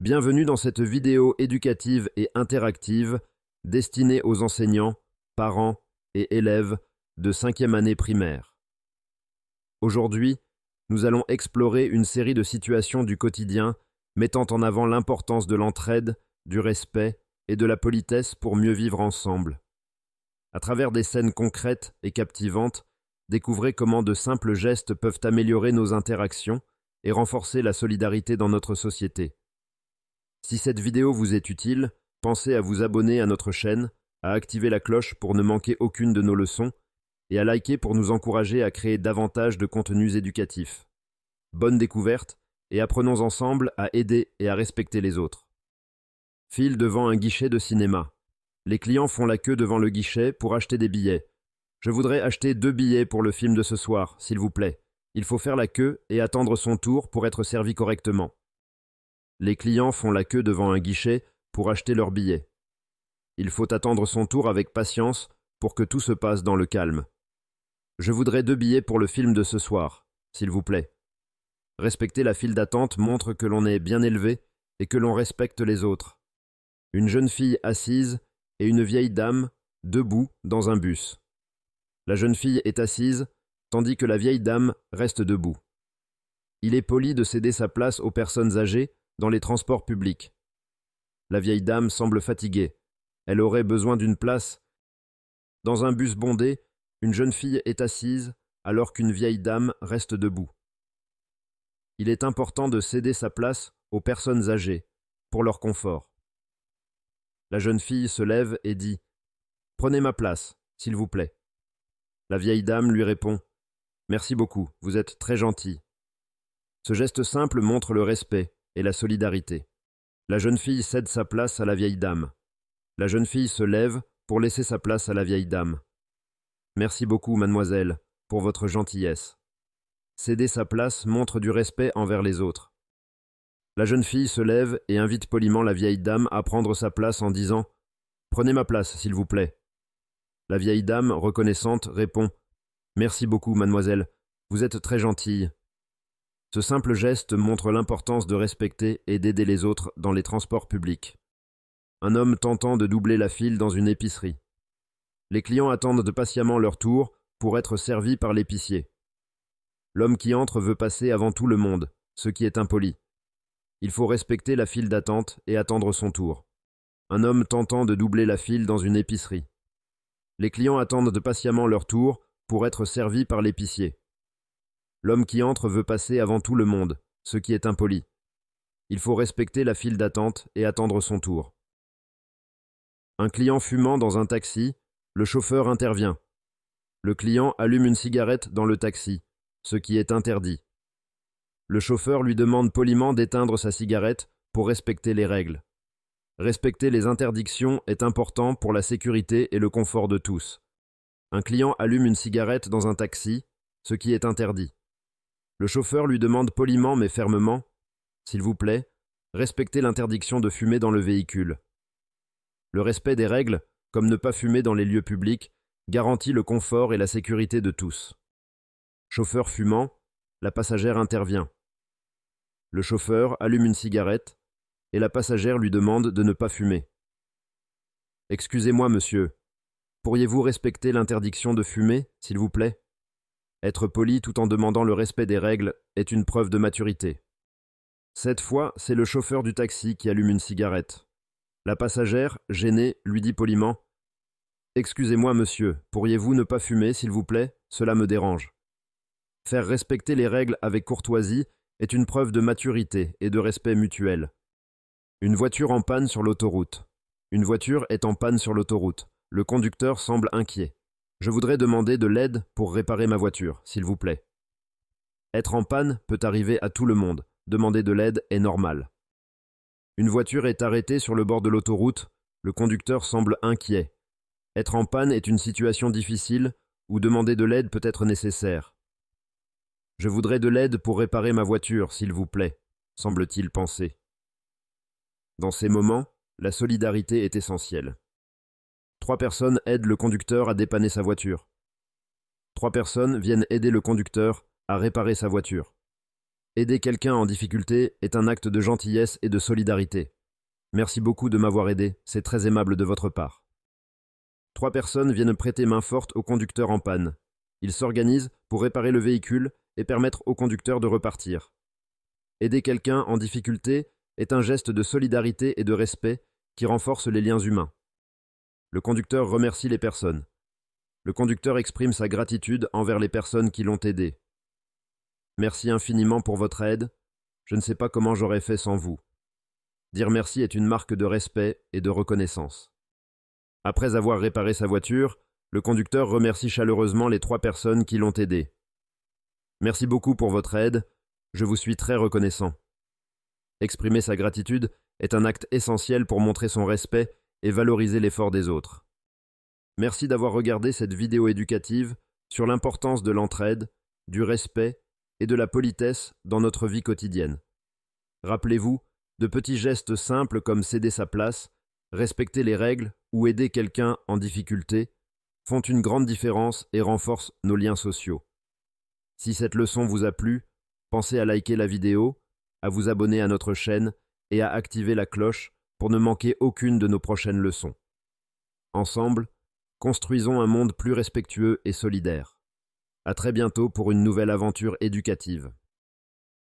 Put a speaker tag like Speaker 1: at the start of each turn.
Speaker 1: Bienvenue dans cette vidéo éducative et interactive destinée aux enseignants, parents et élèves de 5e année primaire. Aujourd'hui, nous allons explorer une série de situations du quotidien mettant en avant l'importance de l'entraide, du respect et de la politesse pour mieux vivre ensemble. À travers des scènes concrètes et captivantes, découvrez comment de simples gestes peuvent améliorer nos interactions et renforcer la solidarité dans notre société. Si cette vidéo vous est utile, pensez à vous abonner à notre chaîne, à activer la cloche pour ne manquer aucune de nos leçons et à liker pour nous encourager à créer davantage de contenus éducatifs. Bonne découverte et apprenons ensemble à aider et à respecter les autres. File devant un guichet de cinéma. Les clients font la queue devant le guichet pour acheter des billets. Je voudrais acheter deux billets pour le film de ce soir, s'il vous plaît. Il faut faire la queue et attendre son tour pour être servi correctement. Les clients font la queue devant un guichet pour acheter leurs billets. Il faut attendre son tour avec patience pour que tout se passe dans le calme. Je voudrais deux billets pour le film de ce soir, s'il vous plaît. Respecter la file d'attente montre que l'on est bien élevé et que l'on respecte les autres. Une jeune fille assise et une vieille dame debout dans un bus. La jeune fille est assise, tandis que la vieille dame reste debout. Il est poli de céder sa place aux personnes âgées dans les transports publics. La vieille dame semble fatiguée. Elle aurait besoin d'une place. Dans un bus bondé, une jeune fille est assise alors qu'une vieille dame reste debout. Il est important de céder sa place aux personnes âgées, pour leur confort. La jeune fille se lève et dit Prenez ma place, s'il vous plaît. La vieille dame lui répond Merci beaucoup, vous êtes très gentil. Ce geste simple montre le respect, et la solidarité. La jeune fille cède sa place à la vieille dame. La jeune fille se lève pour laisser sa place à la vieille dame. Merci beaucoup, mademoiselle, pour votre gentillesse. Céder sa place montre du respect envers les autres. La jeune fille se lève et invite poliment la vieille dame à prendre sa place en disant Prenez ma place, s'il vous plaît. La vieille dame, reconnaissante, répond Merci beaucoup, mademoiselle, vous êtes très gentille. Ce simple geste montre l'importance de respecter et d'aider les autres dans les transports publics. Un homme tentant de doubler la file dans une épicerie. Les clients attendent de patiemment leur tour pour être servis par l'épicier. L'homme qui entre veut passer avant tout le monde, ce qui est impoli. Il faut respecter la file d'attente et attendre son tour. Un homme tentant de doubler la file dans une épicerie. Les clients attendent de patiemment leur tour pour être servis par l'épicier. L'homme qui entre veut passer avant tout le monde, ce qui est impoli. Il faut respecter la file d'attente et attendre son tour. Un client fumant dans un taxi, le chauffeur intervient. Le client allume une cigarette dans le taxi, ce qui est interdit. Le chauffeur lui demande poliment d'éteindre sa cigarette pour respecter les règles. Respecter les interdictions est important pour la sécurité et le confort de tous. Un client allume une cigarette dans un taxi, ce qui est interdit. Le chauffeur lui demande poliment mais fermement S'il vous plaît, respectez l'interdiction de fumer dans le véhicule. Le respect des règles, comme ne pas fumer dans les lieux publics, garantit le confort et la sécurité de tous. Chauffeur fumant, la passagère intervient. Le chauffeur allume une cigarette et la passagère lui demande de ne pas fumer. Excusez-moi, monsieur, pourriez-vous respecter l'interdiction de fumer, s'il vous plaît être poli tout en demandant le respect des règles est une preuve de maturité. Cette fois, c'est le chauffeur du taxi qui allume une cigarette. La passagère, gênée, lui dit poliment Excusez-moi, monsieur, pourriez-vous ne pas fumer, s'il vous plaît Cela me dérange. Faire respecter les règles avec courtoisie est une preuve de maturité et de respect mutuel. Une voiture en panne sur l'autoroute. Une voiture est en panne sur l'autoroute. Le conducteur semble inquiet. Je voudrais demander de l'aide pour réparer ma voiture, s'il vous plaît. Être en panne peut arriver à tout le monde. Demander de l'aide est normal. Une voiture est arrêtée sur le bord de l'autoroute, le conducteur semble inquiet. Être en panne est une situation difficile où demander de l'aide peut être nécessaire. Je voudrais de l'aide pour réparer ma voiture, s'il vous plaît, semble-t-il penser. Dans ces moments, la solidarité est essentielle. Trois personnes aident le conducteur à dépanner sa voiture. Trois personnes viennent aider le conducteur à réparer sa voiture. Aider quelqu'un en difficulté est un acte de gentillesse et de solidarité. Merci beaucoup de m'avoir aidé, c'est très aimable de votre part. Trois personnes viennent prêter main forte au conducteur en panne. Ils s'organisent pour réparer le véhicule et permettre au conducteur de repartir. Aider quelqu'un en difficulté est un geste de solidarité et de respect qui renforce les liens humains. Le conducteur remercie les personnes. Le conducteur exprime sa gratitude envers les personnes qui l'ont aidé. Merci infiniment pour votre aide. Je ne sais pas comment j'aurais fait sans vous. Dire merci est une marque de respect et de reconnaissance. Après avoir réparé sa voiture, le conducteur remercie chaleureusement les trois personnes qui l'ont aidé. Merci beaucoup pour votre aide, je vous suis très reconnaissant. Exprimer sa gratitude est un acte essentiel pour montrer son respect et valoriser l'effort des autres. Merci d'avoir regardé cette vidéo éducative sur l'importance de l'entraide, du respect et de la politesse dans notre vie quotidienne. Rappelez-vous de petits gestes simples comme céder sa place, respecter les règles ou aider quelqu'un en difficulté font une grande différence et renforcent nos liens sociaux. Si cette leçon vous a plu, pensez à liker la vidéo, à vous abonner à notre chaîne et à activer la cloche pour ne manquer aucune de nos prochaines leçons. Ensemble, construisons un monde plus respectueux et solidaire. À très bientôt pour une nouvelle aventure éducative.